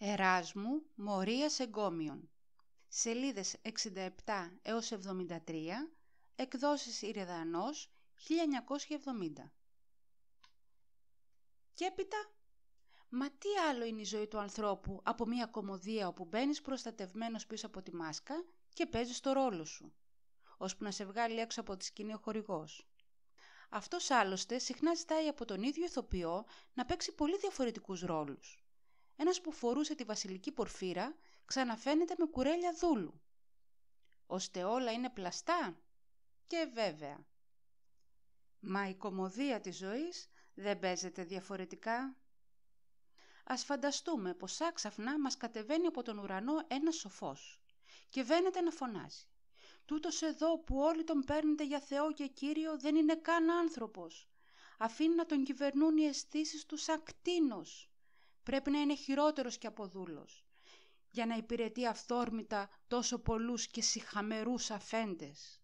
Εράσμου ΜΟΡΙΑΣ Εγκόμιον Σελίδες 67 έως 73 Εκδόσεις Ιρεδανός 1970 Και έπειτα Μα τι άλλο είναι η ζωή του ανθρώπου από μια κομμωδία όπου μπαίνεις προστατευμένος πίσω από τη μάσκα και παίζεις το ρόλο σου, ώσπου να σε βγάλει έξω από τη σκηνή ο χορηγός. Αυτός άλλωστε συχνά ζητάει από τον ίδιο ηθοποιό να παίξει πολύ διαφορετικούς ρόλους ένας που φορούσε τη βασιλική πορφύρα ξαναφαίνεται με κουρέλια δούλου. Ώστε όλα είναι πλαστά και βέβαια. Μα η κομμωδία της ζωής δεν παίζεται διαφορετικά. Ας φανταστούμε πως άξαφνα μας κατεβαίνει από τον ουρανό ένας σοφός και βαίνεται να φωνάζει. Τούτος εδώ που όλοι τον παίρνετε για Θεό και Κύριο δεν είναι καν άνθρωπος. Αφήνει να τον κυβερνούν οι αισθήσεις του σαν πρέπει να είναι χειρότερος και από για να υπηρετεί αυθόρμητα τόσο πολλούς και συχαμερούς αφέντες.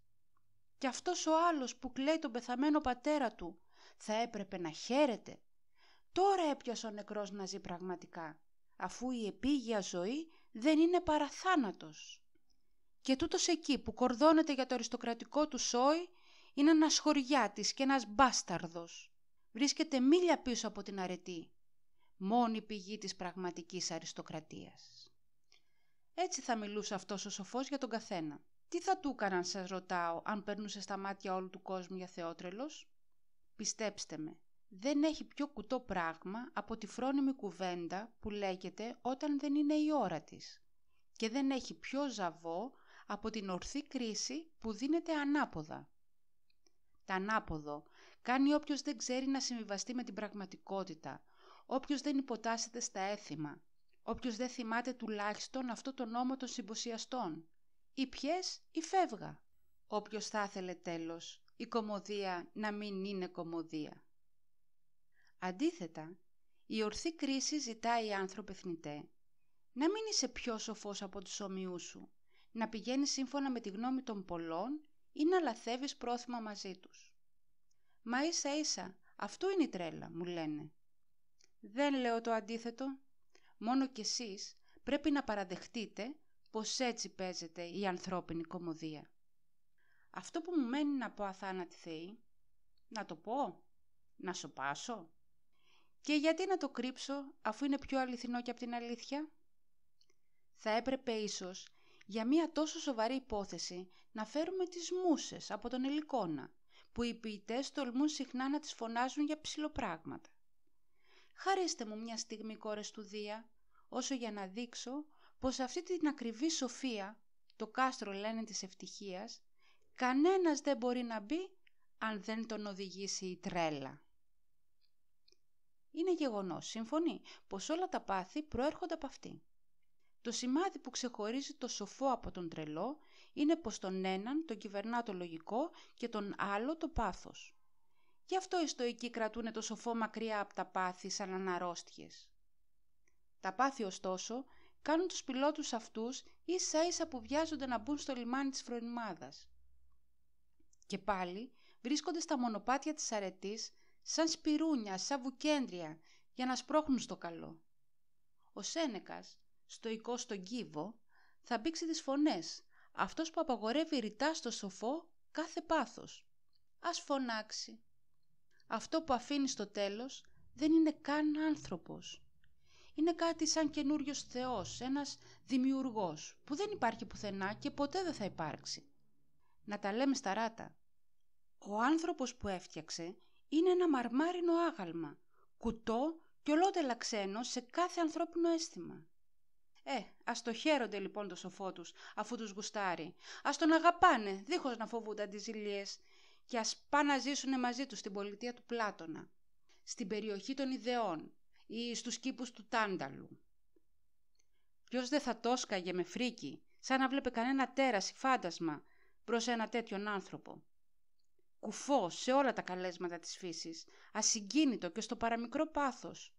Και αυτός ο άλλος που κλαίει τον πεθαμένο πατέρα του θα έπρεπε να χαίρεται. Τώρα έπιασε ο νεκρός να ζει πραγματικά, αφού η επίγεια ζωή δεν είναι παρά θάνατος. Και τούτος εκεί που κορδώνεται για το αριστοκρατικό του σόι είναι ένας χωριάτης και ένας μπάσταρδος. Βρίσκεται μίλια πίσω από την αρετή μόνη πηγή της πραγματικής αριστοκρατίας. Έτσι θα μιλούσε αυτός ο σοφός για τον καθένα. Τι θα του έκαναν σας ρωτάω αν περνούσε στα μάτια όλου του κόσμου για θεότρελος. Πιστέψτε με, δεν έχει πιο κουτό πράγμα από τη φρόνιμη κουβέντα που λέγεται όταν δεν είναι η ώρα της και δεν έχει πιο ζαβό από την ορθή κρίση που δίνεται ανάποδα. Τα ανάποδο κάνει όποιος δεν ξέρει να συμβιβαστεί με την πραγματικότητα, Όποιος δεν υποτάσσεται στα έθιμα, όποιος δεν θυμάται τουλάχιστον αυτό το νόμο των συμποσιαστών, ή πιες ή φεύγα. Όποιος θα ήθελε τέλος, η κομμωδία να μην είναι κομμωδία. Αντίθετα, η ορθή κρίση ζητάει άνθρωπε θνητέ. Να μην είσαι πιο σοφός από τους ομοιούς σου, να πηγαίνεις σύμφωνα με τη γνώμη των πολλών ή να λαθεύεις πρόθυμα μαζί τους. Μα ίσα ίσα, αυτό είναι η τρέλα, μου λένε. Δεν λέω το αντίθετο. Μόνο κι εσείς πρέπει να παραδεχτείτε πως έτσι παίζεται η ανθρώπινη κομμωδία. Αυτό που μου μένει να πω αθάνατη θεή, να το πω, να σοπάσω. Και γιατί να το κρύψω αφού είναι πιο αληθινό και από την αλήθεια. Θα έπρεπε ίσως για μια τόσο σοβαρή υπόθεση να φέρουμε τις μουσες από τον Ελικόνα, που οι ποιητές τολμούν συχνά να τις φωνάζουν για ψηλοπράγματα χαρίστε μου μια στιγμή κόρες του Δία, όσο για να δείξω πως αυτή την ακριβή σοφία, το κάστρο λένε της ευτυχίας, κανένας δεν μπορεί να μπει αν δεν τον οδηγήσει η τρέλα. Είναι γεγονός, σύμφωνη, πως όλα τα πάθη προέρχονται από αυτή. Το σημάδι που ξεχωρίζει το σοφό από τον τρελό είναι πως τον έναν τον κυβερνά το λογικό και τον άλλο το πάθος. Γι' αυτό οι στοικοί κρατούν το σοφό μακριά από τα πάθη σαν αναρρώστιες. Τα πάθη ωστόσο κάνουν τους πιλότους αυτούς ίσα ίσα που βιάζονται να μπουν στο λιμάνι της φρονιμάδας. Και πάλι βρίσκονται στα μονοπάτια της αρετής σαν σπιρούνια, σαν βουκέντρια για να σπρώχνουν στο καλό. Ο Σένεκας, στοικό στον κύβο, θα μπήξει τις φωνές, αυτός που απαγορεύει ρητά στο σοφό κάθε πάθος. Ας φωνάξει, αυτό που αφήνει στο τέλος δεν είναι καν άνθρωπος. Είναι κάτι σαν καινούριος θεός, ένας δημιουργός που δεν υπάρχει πουθενά και ποτέ δεν θα υπάρξει. Να τα λέμε στα ράτα. Ο άνθρωπος που έφτιαξε είναι ένα μαρμάρινο άγαλμα, κουτό και ολότελα ξένο σε κάθε ανθρώπινο αίσθημα. Ε, ας το χαίρονται λοιπόν το σοφό τους, αφού τους γουστάρει. Ας τον αγαπάνε, δίχως να φοβούνται αντιζήλιε και ας πά να ζήσουν μαζί τους στην πολιτεία του Πλάτωνα, στην περιοχή των Ιδεών ή στους κήπους του Τάνταλου. Ποιος δεν θα τόσκαγε με φρίκι, σαν να βλέπε κανένα τέρας ή φάντασμα προς ένα τέτοιον άνθρωπο. Κουφό σε όλα τα καλέσματα της φύσης, ασυγκίνητο και στο παραμικρό πάθος.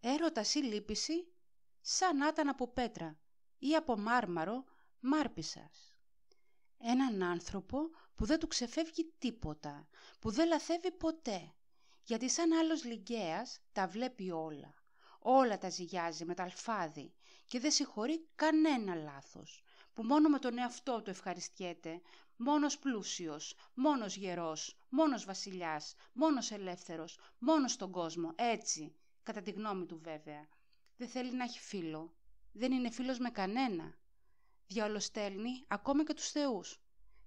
Έρωτας ή λύπηση, σαν να ήταν από πέτρα ή από μάρμαρο μάρπισας. Έναν άνθρωπο που δεν του ξεφεύγει τίποτα, που δεν λαθεύει ποτέ, γιατί σαν άλλος λιγκαίας τα βλέπει όλα. Όλα τα ζυγιάζει με τα αλφάδι και δεν συγχωρεί κανένα λάθος, που μόνο με τον εαυτό του ευχαριστιέται, μόνος πλούσιος, μόνος γερός, μόνος βασιλιάς, μόνος ελεύθερος, μόνος στον κόσμο, έτσι, κατά τη γνώμη του βέβαια. Δεν θέλει να έχει φίλο, δεν είναι φίλος με κανένα, διαολοστέλνει ακόμα και τους θεούς,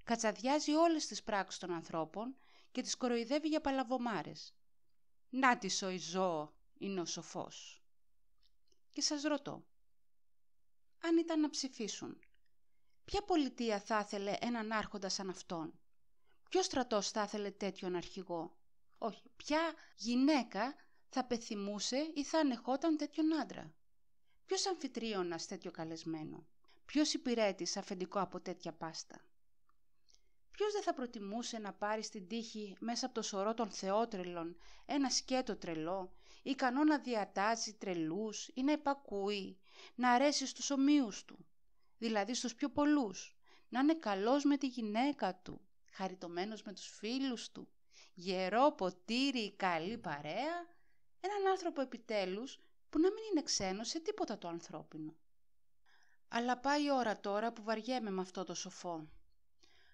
κατσαδιάζει όλες τις πράξεις των ανθρώπων και τις κοροϊδεύει για παλαβομάρες. «Να τη ζωό» είναι ο σοφός. Και σας ρωτώ, αν ήταν να ψηφίσουν, ποια πολιτεία θα ήθελε έναν άρχοντα σαν αυτόν, ποιος στρατός θα ήθελε τέτοιον αρχηγό, όχι, ποια γυναίκα θα πεθυμούσε ή θα ανεχόταν τέτοιον άντρα. Ποιος αμφιτρίωνας τέτοιο καλεσμένο. Ποιος υπηρέτης αφεντικό από τέτοια πάστα. Ποιος δεν θα προτιμούσε να πάρει στην τύχη μέσα από το σωρό των θεότρελων ένα σκέτο τρελό, ικανό να διατάζει τρελούς ή να υπακούει, να αρέσει στους ομοίους του, δηλαδή στους πιο πολλούς, να είναι καλός με τη γυναίκα του, χαριτωμένος με τους φίλους του, γερό ποτήρι, καλή παρέα, έναν άνθρωπο επιτέλους που να μην είναι ξένος σε τίποτα το ανθρώπινο. Αλλά πάει η ώρα τώρα που βαριέμαι με αυτό το σοφό.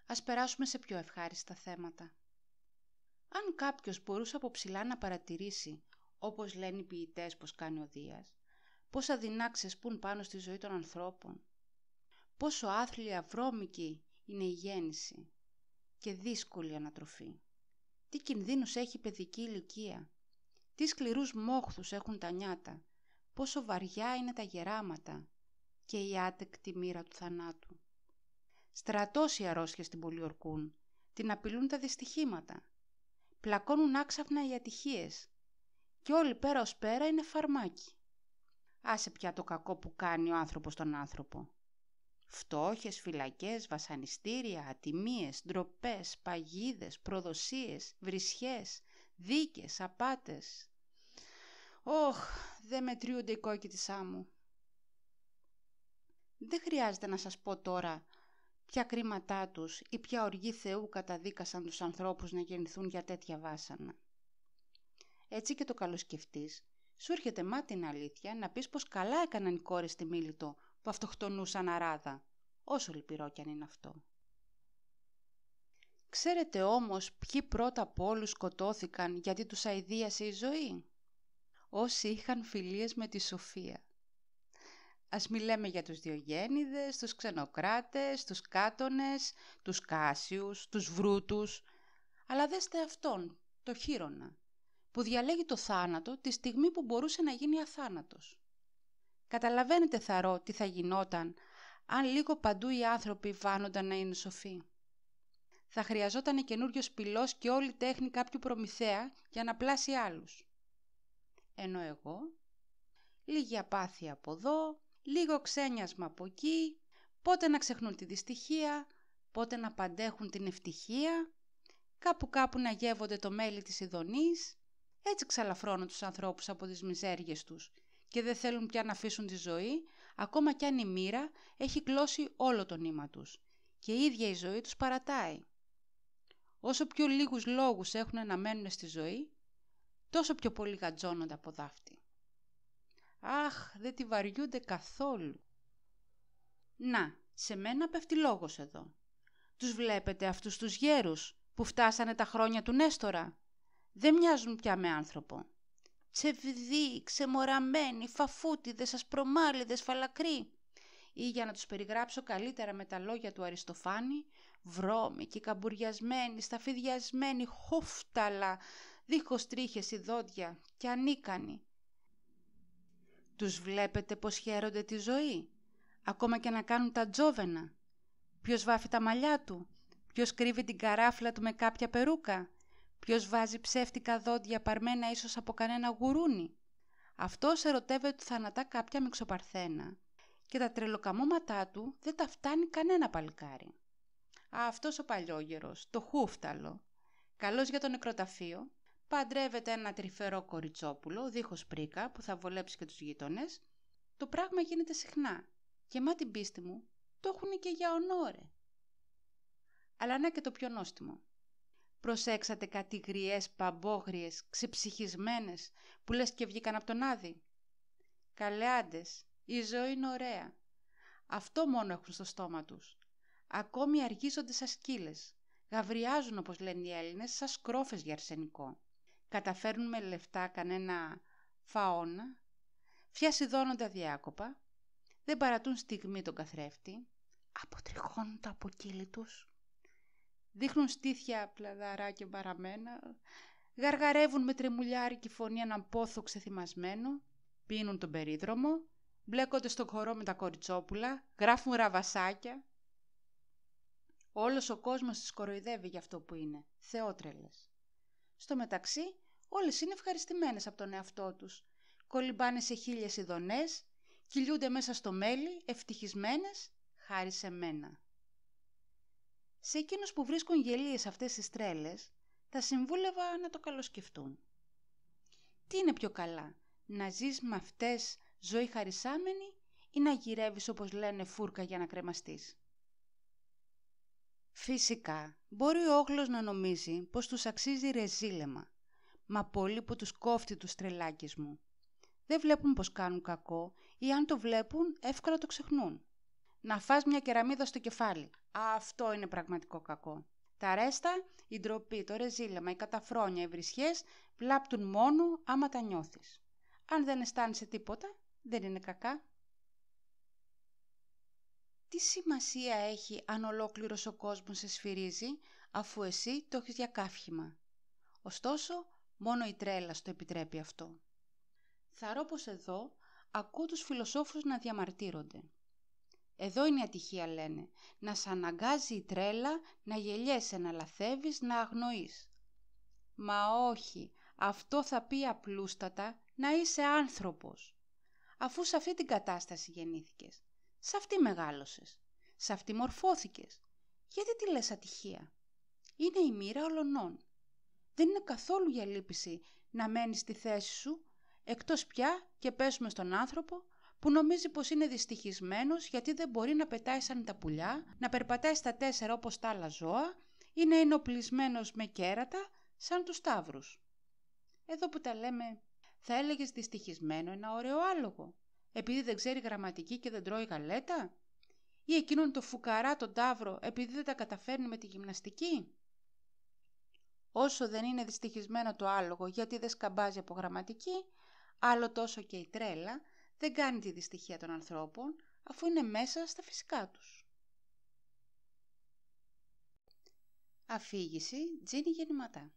Ας περάσουμε σε πιο ευχάριστα θέματα. Αν κάποιος μπορούσε από ψηλά να παρατηρήσει, όπως λένε οι ποιητές πως κάνει ο Δίας, πόσα δεινά ξεσπούν πάνω στη ζωή των ανθρώπων, πόσο άθλια βρώμικη είναι η γέννηση και δύσκολη ανατροφή. Τι κινδύνους έχει η παιδική ηλικία, τι σκληρούς μόχθους έχουν τα νιάτα, πόσο βαριά είναι τα γεράματα, και η άτεκτη μοίρα του θανάτου. Στρατός οι αρρώστια την πολιορκούν, την απειλούν τα δυστυχήματα, πλακώνουν άξαφνα οι ατυχίες και όλοι πέρα ως πέρα είναι φαρμάκι. Άσε πια το κακό που κάνει ο άνθρωπος τον άνθρωπο. Φτώχες, φυλακές, βασανιστήρια, ατιμίες, ντροπές, παγίδες, προδοσίες, βρισχές, δίκες, απάτες. Όχ, δεν μετριούνται οι κόκκι της άμμου. Δεν χρειάζεται να σας πω τώρα ποια κρίματά τους ή ποια οργή Θεού καταδίκασαν τους ανθρώπους να γεννηθούν για τέτοια βάσανα. Έτσι και το καλοσκεφτής, σου έρχεται μα την αλήθεια να πεις πως καλά έκαναν οι κόρες στη Μίλητο που αυτοκτονούσαν αράδα, όσο λυπηρό κι αν είναι αυτό. Ξέρετε όμως ποιοι πρώτα από όλους σκοτώθηκαν γιατί τους αηδίασε η ζωή. Όσοι είχαν φιλίες με τη Σοφία. Ας μιλάμε για τους Διογέννηδες, τους Ξενοκράτες, τους Κάτονες, τους Κάσιους, τους Βρούτους. Αλλά δέστε αυτόν, το Χίρονα, που διαλέγει το θάνατο τη στιγμή που μπορούσε να γίνει αθάνατος. Καταλαβαίνετε θαρό τι θα γινόταν αν λίγο παντού οι άνθρωποι βάνονταν να είναι σοφοί. Θα χρειαζόταν καινούριος πυλός και όλη τέχνη κάποιου προμηθέα για να πλάσει άλλους. Ενώ εγώ, λίγη απάθεια από εδώ, λίγο ξένιασμα από εκεί, πότε να ξεχνούν τη δυστυχία, πότε να παντέχουν την ευτυχία, κάπου κάπου να γεύονται το μέλι της ειδονής, έτσι ξαλαφρώνουν τους ανθρώπους από τις μιζέριες τους και δεν θέλουν πια να αφήσουν τη ζωή, ακόμα κι αν η μοίρα έχει κλώσει όλο το νήμα τους και η ίδια η ζωή τους παρατάει. Όσο πιο λίγους λόγους έχουν να μένουν στη ζωή, τόσο πιο πολύ γαντζώνονται από δάφτη. Αχ, δεν τη βαριούνται καθόλου. Να, σε μένα πέφτει λόγος εδώ. Τους βλέπετε αυτούς τους γέρους που φτάσανε τα χρόνια του Νέστορα. Δεν μοιάζουν πια με άνθρωπο. Τσεβδί, ξεμοραμένοι, φαφούτιδες, ασπρομάλιδες, φαλακροί. Ή για να τους περιγράψω καλύτερα με τα λόγια του Αριστοφάνη, βρώμικοι, καμπουριασμένοι, σταφυδιασμένοι, χούφταλα, δίχως τρίχες ή δόντια και ανίκανοι, τους βλέπετε πως χαίρονται τη ζωή, ακόμα και να κάνουν τα τζόβενα. Ποιος βάφει τα μαλλιά του, ποιος κρύβει την καράφλα του με κάποια περούκα, ποιος βάζει ψεύτικα δόντια παρμένα ίσως από κανένα γουρούνι. Αυτός ερωτεύεται θανατά κάποια μεξοπαρθένα και τα τρελοκαμώματά του δεν τα φτάνει κανένα παλικάρι. Α, αυτός ο παλιόγερος, το χούφταλο, καλός για το νεκροταφείο, παντρεύεται ένα τρυφερό κοριτσόπουλο δίχως πρίκα που θα βολέψει και τους γείτονες, το πράγμα γίνεται συχνά και μα την πίστη μου το έχουν και για ονόρε. Αλλά να και το πιο νόστιμο. Προσέξατε κάτι γριές, παμπόγριες, ξεψυχισμένες που λες και βγήκαν από τον Άδη. Καλεάντες, η ζωή είναι ωραία. Αυτό μόνο έχουν στο στόμα τους. Ακόμη αργίζονται σαν σκύλες. Γαβριάζουν όπως λένε οι Έλληνες σαν σκρόφες για αρσενικό καταφέρνουμε λεφτά κανένα φαώνα, φιασιδώνονται διάκοπα, δεν παρατούν στιγμή τον καθρέφτη, αποτριχώνουν τα αποκύλι τους, δείχνουν στήθια πλαδαρά και παραμένα, γαργαρεύουν με τρεμουλιάρικη φωνή έναν πόθο ξεθυμασμένο, πίνουν τον περίδρομο, μπλέκονται στο χορό με τα κοριτσόπουλα, γράφουν ραβασάκια. Όλος ο κόσμος τις κοροϊδεύει για αυτό που είναι, θεότρελες. Στο μεταξύ, όλες είναι ευχαριστημένες από τον εαυτό τους. Κολυμπάνε σε χίλιες ειδονές, κυλιούνται μέσα στο μέλι, ευτυχισμένες, χάρη σε μένα. Σε εκείνους που βρίσκουν γελίες αυτές τις τρέλες, θα συμβούλευα να το καλοσκεφτούν. Τι είναι πιο καλά, να ζεις με αυτές ζωή χαρισάμενη ή να γυρεύεις όπως λένε φούρκα για να κρεμαστείς. Φυσικά, μπορεί ο όχλος να νομίζει πως τους αξίζει ρεζίλεμα, μα πολύ που τους κόφτει τους τρελάκες μου. Δεν βλέπουν πως κάνουν κακό ή αν το βλέπουν εύκολα το ξεχνούν. Να φας μια κεραμίδα στο κεφάλι. Αυτό είναι πραγματικό κακό. Τα ρέστα, η ντροπή, το ρεζίλεμα, η καταφρόνια, οι βρισχές βλάπτουν μόνο άμα τα νιώθεις. Αν δεν αισθάνεσαι τίποτα, δεν είναι κακά τι σημασία έχει αν ολόκληρος ο κόσμος σε σφυρίζει αφού εσύ το έχεις για Ωστόσο, μόνο η τρέλα στο επιτρέπει αυτό. Θαρώ πως εδώ ακούω τους φιλοσόφους να διαμαρτύρονται. Εδώ είναι η ατυχία λένε, να σ' αναγκάζει η τρέλα, να γελιέσαι, να λαθεύεις, να αγνοείς. Μα όχι, αυτό θα πει απλούστατα να είσαι άνθρωπος, αφού σε αυτή την κατάσταση γεννήθηκες. Σε αυτή μεγάλωσες. Σε αυτή μορφώθηκες. Γιατί τη λες ατυχία. Είναι η μοίρα ολονών. Δεν είναι καθόλου για λύπηση να μένεις στη θέση σου, εκτός πια και πέσουμε στον άνθρωπο που νομίζει πως είναι δυστυχισμένος γιατί δεν μπορεί να πετάει σαν τα πουλιά, να περπατάει στα τέσσερα όπως τα άλλα ζώα ή να είναι οπλισμένος με κέρατα σαν τους σταύρους. Εδώ που τα λέμε θα έλεγες δυστυχισμένο ένα ωραίο άλογο επειδή δεν ξέρει γραμματική και δεν τρώει γαλέτα ή εκείνον το φουκαρά τον τάβρο επειδή δεν τα καταφέρνει με τη γυμναστική. Όσο δεν είναι δυστυχισμένο το άλογο γιατί δεν σκαμπάζει από γραμματική, άλλο τόσο και η τρέλα δεν κάνει τη δυστυχία των ανθρώπων αφού είναι μέσα στα φυσικά τους. Αφήγηση Τζίνι Γεννηματά